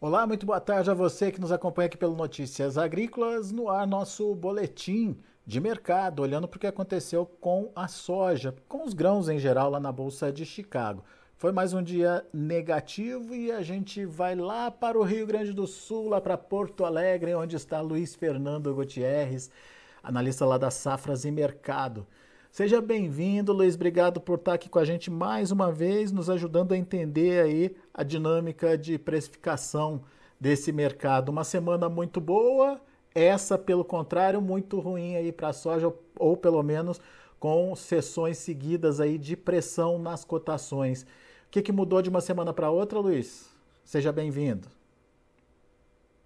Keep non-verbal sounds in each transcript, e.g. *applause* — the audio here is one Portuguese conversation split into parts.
Olá, muito boa tarde a você que nos acompanha aqui pelo Notícias Agrícolas, no ar nosso boletim de mercado, olhando para o que aconteceu com a soja, com os grãos em geral lá na Bolsa de Chicago. Foi mais um dia negativo e a gente vai lá para o Rio Grande do Sul, lá para Porto Alegre, onde está Luiz Fernando Gutierrez, analista lá das Safras e Mercado. Seja bem-vindo, Luiz. Obrigado por estar aqui com a gente mais uma vez, nos ajudando a entender aí a dinâmica de precificação desse mercado. Uma semana muito boa, essa, pelo contrário, muito ruim aí para a soja, ou pelo menos com sessões seguidas aí de pressão nas cotações. O que, que mudou de uma semana para outra, Luiz? Seja bem-vindo.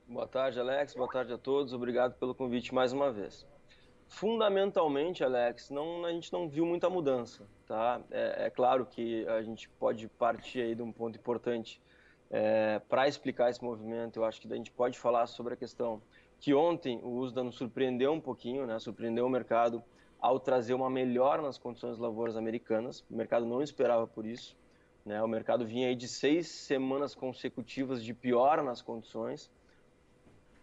Boa tarde, Alex. Boa tarde a todos. Obrigado pelo convite mais uma vez. Fundamentalmente, Alex, não, a gente não viu muita mudança, tá? É, é claro que a gente pode partir aí de um ponto importante é, para explicar esse movimento. Eu acho que a gente pode falar sobre a questão que ontem o USDA nos surpreendeu um pouquinho, né? Surpreendeu o mercado ao trazer uma melhora nas condições de lavouras americanas. O mercado não esperava por isso, né? O mercado vinha aí de seis semanas consecutivas de pior nas condições.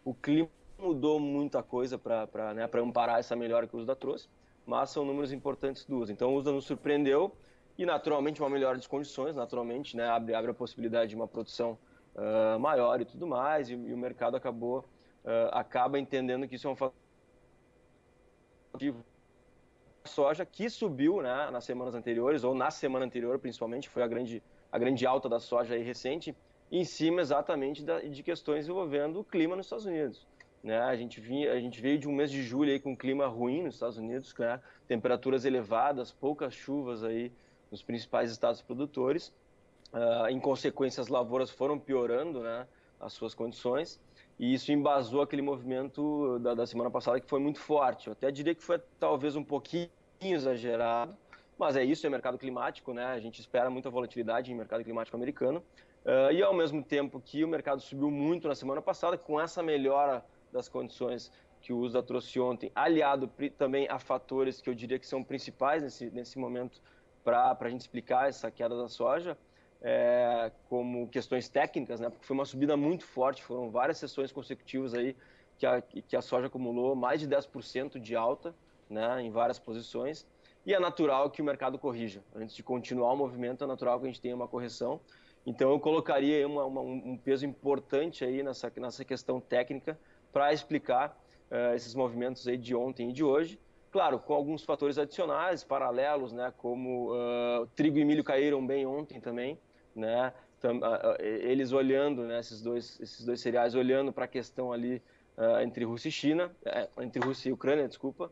O clima mudou muita coisa para né, amparar essa melhora que o USDA trouxe, mas são números importantes do USDA. Então o USDA nos surpreendeu e naturalmente uma melhora de condições, naturalmente, né, abre, abre a possibilidade de uma produção uh, maior e tudo mais, e, e o mercado acabou uh, acaba entendendo que isso é um fator soja que subiu né, nas semanas anteriores, ou na semana anterior principalmente, foi a grande, a grande alta da soja recente, em cima exatamente da, de questões envolvendo o clima nos Estados Unidos. Né? A, gente vinha, a gente veio de um mês de julho aí com um clima ruim nos Estados Unidos, né? temperaturas elevadas, poucas chuvas aí nos principais estados produtores. Uh, em consequência, as lavouras foram piorando né? as suas condições e isso embasou aquele movimento da, da semana passada que foi muito forte. Eu até diria que foi talvez um pouquinho exagerado, mas é isso, é mercado climático, né? A gente espera muita volatilidade em mercado climático americano. Uh, e ao mesmo tempo que o mercado subiu muito na semana passada, com essa melhora das condições que o uso da trouxe ontem, aliado também a fatores que eu diria que são principais nesse, nesse momento para a gente explicar essa queda da soja, é, como questões técnicas, né? porque foi uma subida muito forte, foram várias sessões consecutivas aí que a, que a soja acumulou mais de 10% de alta né? em várias posições, e é natural que o mercado corrija. Antes de continuar o movimento, é natural que a gente tenha uma correção. Então eu colocaria uma, uma, um peso importante aí nessa, nessa questão técnica, para explicar uh, esses movimentos aí de ontem e de hoje. Claro, com alguns fatores adicionais, paralelos, né, como uh, trigo e milho caíram bem ontem também, né, tam, eles olhando, né, esses dois, esses dois cereais olhando para a questão ali eh, entre Rússia e China, entre Rússia e Ucrânia, desculpa,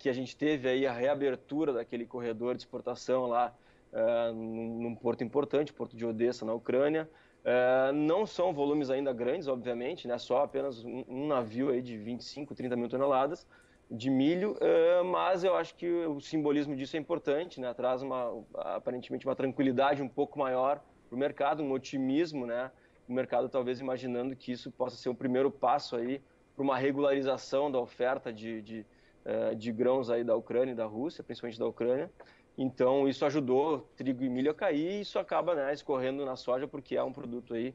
que a gente teve aí a reabertura daquele corredor de exportação lá é, num, num porto importante, porto de Odessa, na Ucrânia, é, não são volumes ainda grandes, obviamente, né? só apenas um, um navio aí de 25, 30 mil toneladas de milho, é, mas eu acho que o simbolismo disso é importante, né? traz uma, aparentemente uma tranquilidade um pouco maior para o mercado, um otimismo, né? o mercado talvez imaginando que isso possa ser o primeiro passo aí para uma regularização da oferta de, de, ah, de grãos aí da Ucrânia e da Rússia, principalmente da Ucrânia, então isso ajudou trigo e milho a cair e isso acaba né, escorrendo na soja porque é um produto aí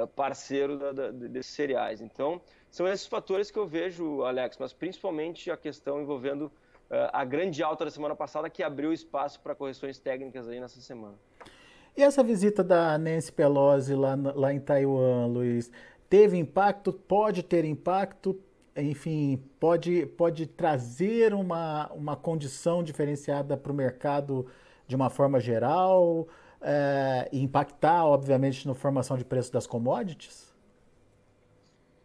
uh, parceiro da, da, desses cereais. Então são esses fatores que eu vejo, Alex, mas principalmente a questão envolvendo uh, a grande alta da semana passada que abriu espaço para correções técnicas aí nessa semana. E essa visita da Nancy Pelosi lá, lá em Taiwan, Luiz, teve impacto? Pode ter impacto? enfim, pode, pode trazer uma, uma condição diferenciada para o mercado de uma forma geral é, e impactar, obviamente, na formação de preço das commodities?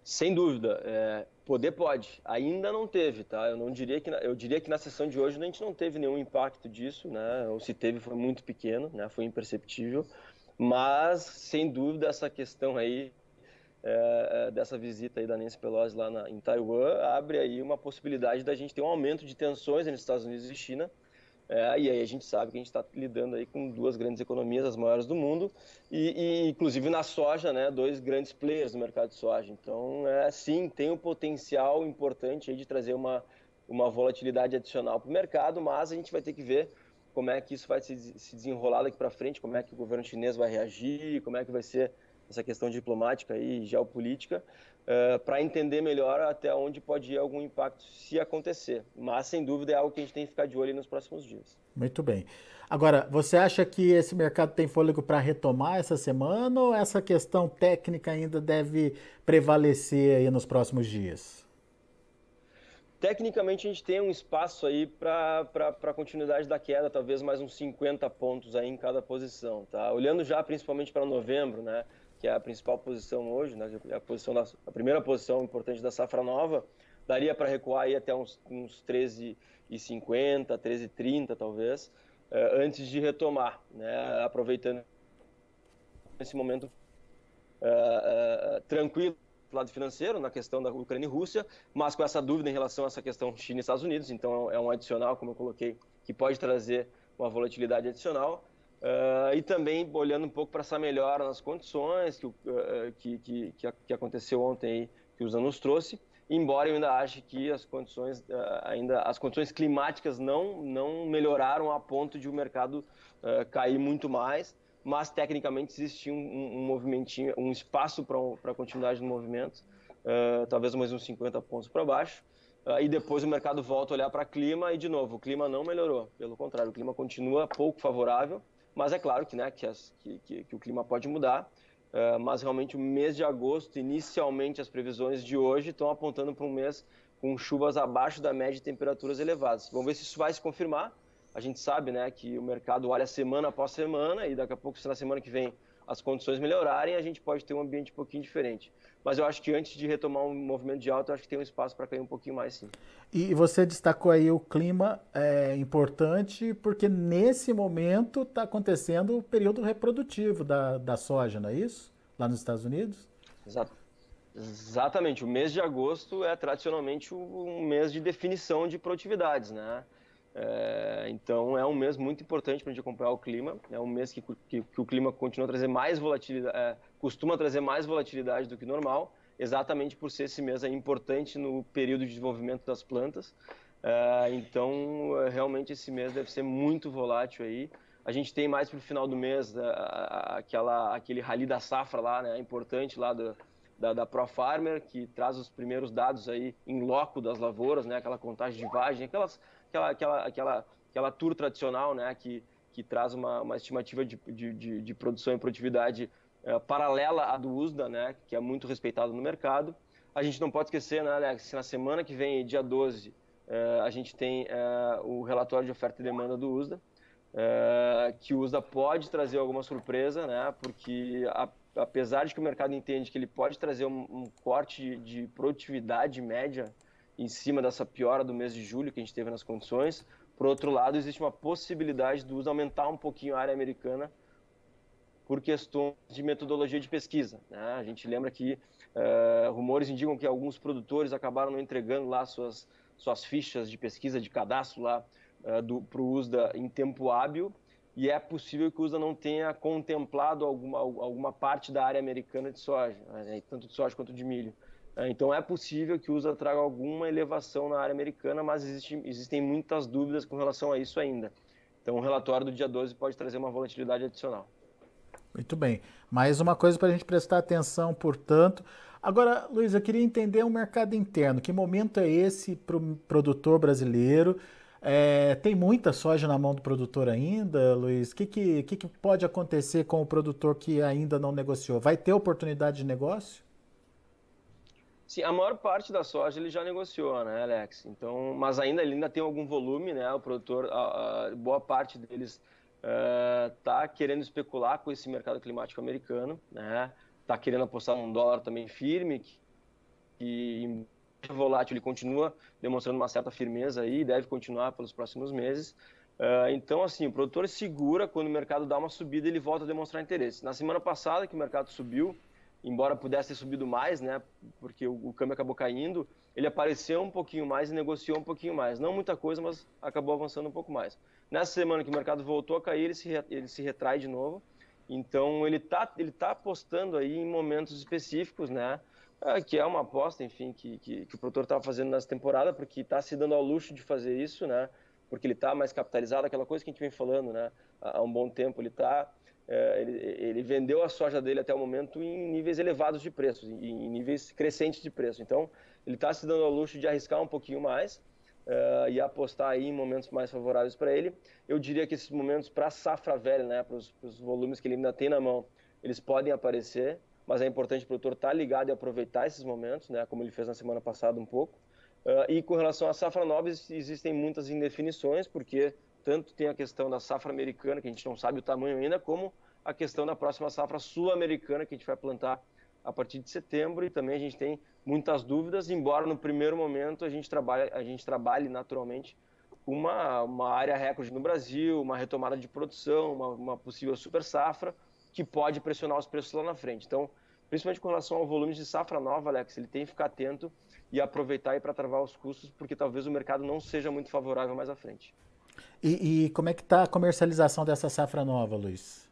Sem dúvida. É, poder pode. Ainda não teve, tá? Eu não diria que na, eu diria que na sessão de hoje a gente não teve nenhum impacto disso, né? Ou se teve foi muito pequeno, né? Foi imperceptível. Mas sem dúvida essa questão aí é, é, dessa visita aí da Nancy Pelosi lá na, em Taiwan abre aí uma possibilidade da gente ter um aumento de tensões entre Estados Unidos e China. É, e aí a gente sabe que a gente está lidando aí com duas grandes economias, as maiores do mundo, e, e, inclusive na soja, né, dois grandes players no mercado de soja. Então, é, sim, tem um potencial importante aí de trazer uma, uma volatilidade adicional para o mercado, mas a gente vai ter que ver como é que isso vai se, se desenrolar daqui para frente, como é que o governo chinês vai reagir, como é que vai ser essa questão diplomática e geopolítica, uh, eh, para entender melhor até onde pode ir algum impacto se acontecer. Mas, sem dúvida, é algo que a gente tem que ficar de olho nos próximos dias. Muito bem. Agora, você acha que esse mercado tem fôlego para retomar essa semana ou essa questão técnica ainda deve prevalecer aí nos próximos dias? Tecnicamente, a gente tem um espaço aí para a continuidade da queda, talvez mais uns 50 pontos aí em cada posição. Tá? Olhando já principalmente para novembro, né? que é a principal posição hoje, né, a, posição da, a primeira posição importante da safra nova, daria para recuar aí até uns, uns 13,50, 13,30 talvez, é, antes de retomar, né, aproveitando esse momento uh, uh, tranquilo do lado financeiro, na questão da Ucrânia e Rússia, mas com essa dúvida em relação a essa questão China e Estados Unidos, então é um adicional, como eu coloquei, que pode trazer uma volatilidade adicional. Uh, e também olhando um pouco para essa melhora nas condições que, uh, que, que, que, aconteceu ontem, que os anos trouxe, embora eu ainda ache que as condições, uh, ainda, as condições climáticas não, não melhoraram a ponto de o mercado cair muito mais, mas tecnicamente existia um, um, um movimentinho, um espaço para um, continuidade do movimento, talvez mais uns 50 pontos para baixo, Uh, e depois o mercado volta a olhar para clima e de novo o clima não melhorou, pelo contrário, o clima continua pouco favorável mas é claro que, né, que, as, que, que, que o clima pode mudar, uh, mas realmente o mês de agosto, inicialmente as previsões de hoje estão apontando para um mês com chuvas abaixo da média e temperaturas elevadas. Vamos ver se isso vai se confirmar. A gente sabe né, que o mercado olha semana após semana e daqui a pouco, se na semana que vem as condições melhorarem, a gente pode ter um ambiente um pouquinho diferente. Mas eu acho que antes de retomar um movimento de alta, eu acho que tem um espaço para cair um pouquinho mais, sim. E você destacou aí o clima é importante, porque nesse momento está acontecendo o período reprodutivo da, da soja, não é isso? Lá nos Estados Unidos? Exato. Exatamente. O mês de agosto é tradicionalmente um mês de definição de produtividades, né? É, então é um mês muito importante para a gente acompanhar o clima. É um mês que, que, que o clima continua a trazer mais volatilidade, é, costuma trazer mais volatilidade do que normal, exatamente por ser esse mês importante no período de desenvolvimento das plantas. É, então é, realmente esse mês deve ser muito volátil aí. A gente tem mais para o final do mês é, aquela, aquele rally da safra lá, né, importante lá do, da, da ProFarmer, que traz os primeiros dados aí em loco das lavouras, né, aquela contagem de vagem, aquelas aquela, aquela, aquela, aquela tour tradicional, né, que, que traz uma, uma estimativa de, de, de, de produção e produtividade é, paralela à do USDA, né, que é muito respeitado no mercado. A gente não pode esquecer, né, Alex, que na semana que vem, dia 12, é, eh, a gente tem é, o relatório de oferta e demanda do USDA, que o USDA pode trazer alguma surpresa, né, porque a, apesar de que o mercado entende que ele pode trazer um, um corte de, de produtividade média em cima dessa piora do mês de julho que a gente teve nas condições. Por outro lado, existe uma possibilidade do uso aumentar um pouquinho a área americana por questões de metodologia de pesquisa. Né? A gente lembra que uh, rumores indicam que alguns produtores acabaram não entregando lá suas, suas fichas de pesquisa, de cadastro lá uh, eh, para o USDA em tempo hábil, e é possível que o USDA não tenha contemplado alguma, alguma parte da área americana de soja, né? tanto de soja quanto de milho. É, então é possível que o USA traga alguma elevação na área americana, mas existe, existem muitas dúvidas com relação a isso ainda. Então o relatório do dia 12 pode trazer uma volatilidade adicional. Muito bem. Mais uma coisa para a gente prestar atenção, portanto. Agora, Luiz, eu queria entender o mercado interno. Que momento é esse para o produtor brasileiro? É, tem muita soja na mão do produtor ainda, Luiz? O que, que, que, que pode acontecer com o produtor que ainda não negociou? Vai ter oportunidade de negócio? Sim, a maior parte da soja ele já negociou, né, Alex? Então, mas ainda ele ainda tem algum volume, né? O produtor, a, a, boa parte deles está eh, querendo especular com esse mercado climático americano, né? Está querendo apostar num dólar também firme, que, que volátil ele continua demonstrando uma certa firmeza aí, e deve continuar pelos próximos meses. Uh, então, assim, o produtor segura quando o mercado dá uma subida, ele volta a demonstrar interesse. Na semana passada que o mercado subiu, embora pudesse ter subido mais, né? Porque o, o câmbio acabou caindo, ele apareceu um pouquinho mais e negociou um pouquinho mais. Não muita coisa, mas acabou avançando um pouco mais. Nessa semana que o mercado voltou a cair, ele se, ele se retrai de novo. Então ele tá, ele tá apostando aí em momentos específicos, né? É, que é uma aposta, enfim, que, que, que o produtor estava fazendo nessa temporada, porque está se dando ao luxo de fazer isso, né? Porque ele está mais capitalizado, aquela coisa que a gente vem falando, né? Há um bom tempo ele está é, ele, ele, vendeu a soja dele até o momento em níveis elevados de preço, em, em níveis crescentes de preço. Então, ele está se dando ao luxo de arriscar um pouquinho mais é, e apostar aí em momentos mais favoráveis para ele. Eu diria que esses momentos para a safra velha, né, para os volumes que ele ainda tem na mão, eles podem aparecer, mas é importante o produtor estar tá ligado e aproveitar esses momentos, né, como ele fez na semana passada um pouco. Uh, e com relação à safra nova, existem muitas indefinições, porque tanto tem a questão da safra americana, que a gente não sabe o tamanho ainda, como a questão da próxima safra sul-americana, que a gente vai plantar a partir de setembro, e também a gente tem muitas dúvidas, embora no primeiro momento a gente trabalhe, a gente trabalhe naturalmente uma, uma área recorde no Brasil, uma retomada de produção, uma, uma possível super safra, que pode pressionar os preços lá na frente. Então, principalmente com relação ao volume de safra nova, Alex, ele tem que ficar atento e aproveitar para travar os custos, porque talvez o mercado não seja muito favorável mais à frente. E, e como é que está a comercialização dessa safra nova, Luiz?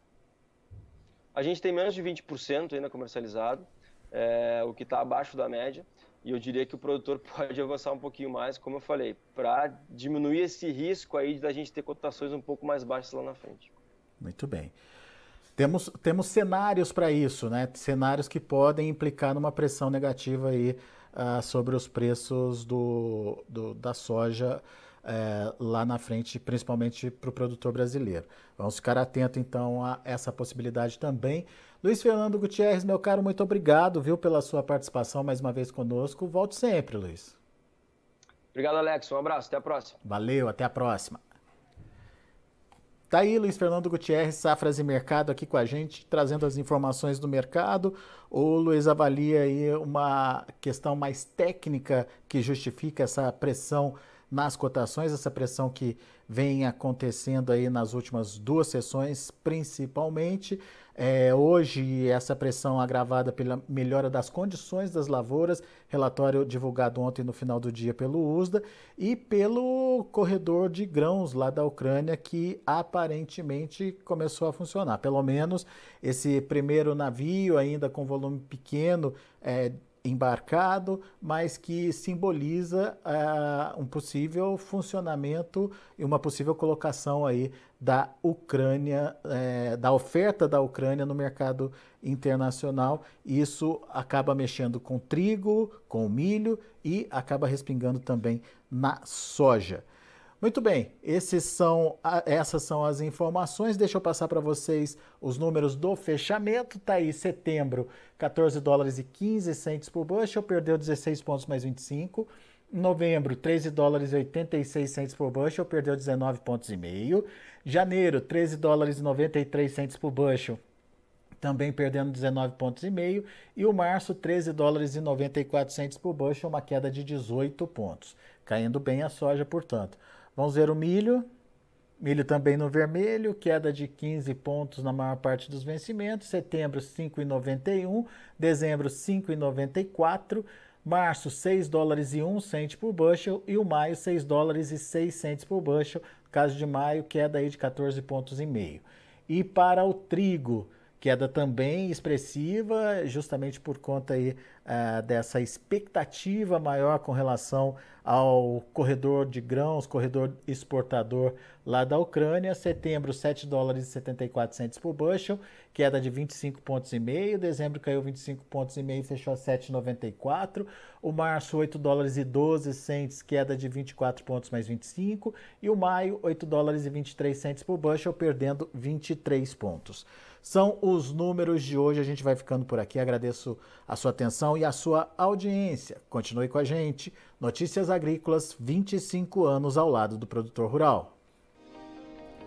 A gente tem menos de 20% ainda comercializado, é, o que está abaixo da média. E eu diria que o produtor *laughs* pode avançar um pouquinho mais, como eu falei, para diminuir esse risco aí da gente ter cotações um pouco mais baixas lá na frente. Muito bem. Temos, temos cenários para isso, né? Cenários que podem implicar numa pressão negativa aí uh, sobre os preços do, do da soja é, lá na frente, principalmente para o produtor brasileiro. Vamos então, ficar atento então a essa possibilidade também. Luiz Fernando Gutierrez, meu caro, muito obrigado, viu, pela sua participação mais uma vez conosco. Volte sempre, Luiz. Obrigado, Alex. Um abraço, até a próxima. Valeu, até a próxima. Tá aí Luiz Fernando Gutierrez, Safras e Mercado aqui com a gente, trazendo as informações do mercado. O Luiz avalia aí uma questão mais técnica que justifica essa pressão nas cotações, essa pressão que vem acontecendo aí nas últimas duas sessões, principalmente. É, hoje, essa pressão agravada pela melhora das condições das lavouras, relatório divulgado ontem no final do dia pelo USDA, e pelo corredor de grãos lá da Ucrânia, que aparentemente começou a funcionar. Pelo menos esse primeiro navio, ainda com volume pequeno, é, embarcado, mas que simboliza uh, um possível funcionamento e uma possível colocação aí da Ucrânia, eh, da oferta da Ucrânia no mercado internacional. Isso acaba mexendo com trigo, com milho e acaba respingando também na soja. Muito bem, são, essas são as informações. Deixa eu passar para vocês os números do fechamento. Tá aí setembro, 14 dólares e 15 centes por bushel, perdeu 16 pontos mais 25. Novembro, 13 dólares e 86 centes por bushel, perdeu 19 pontos e meio. Janeiro, 13 dólares e 93 centes por bushel, também perdendo 19 pontos e meio. E o março, 13 dólares e 94 centes por bushel, uma queda de 18 pontos. Caindo bem a soja, portanto. Vamos ver o milho. Milho também no vermelho, queda de 15 pontos na maior parte dos vencimentos. Setembro 5,91, dezembro 5,94, março 6 dólares e 1 cento por bushel e o maio 6 dólares e 6 centos por bushel. No caso de maio, queda aí de 14 pontos e meio. E para o trigo, queda também expressiva, justamente por conta aí ah, dessa expectativa maior com relação ao corredor de grãos, corredor exportador lá da Ucrânia. Setembro, 7 dólares e 74 centes por bushel, queda de 25 pontos e meio. Dezembro caiu 25 pontos e meio, fechou a 7,94. O março, 8 dólares e 12 centes, queda de 24 pontos mais 25. E o maio, 8 dólares e 23 centes por bushel, perdendo 23 pontos. São os números de hoje. A gente vai ficando por aqui. Agradeço a sua atenção e a sua audiência. Continue com a gente. Notícias agrícolas, 25 anos ao lado do produtor rural.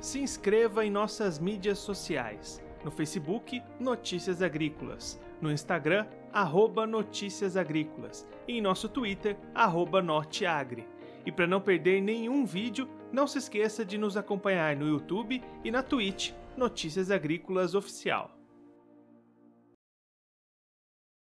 Se inscreva em nossas mídias sociais. No Facebook, Notícias Agrícolas. No Instagram, arroba Notícias Agrícolas. E em nosso Twitter, arroba Norteagri. E para não perder nenhum vídeo, não se esqueça de nos acompanhar no YouTube e na Twitch, Notícias Agrícolas Oficial.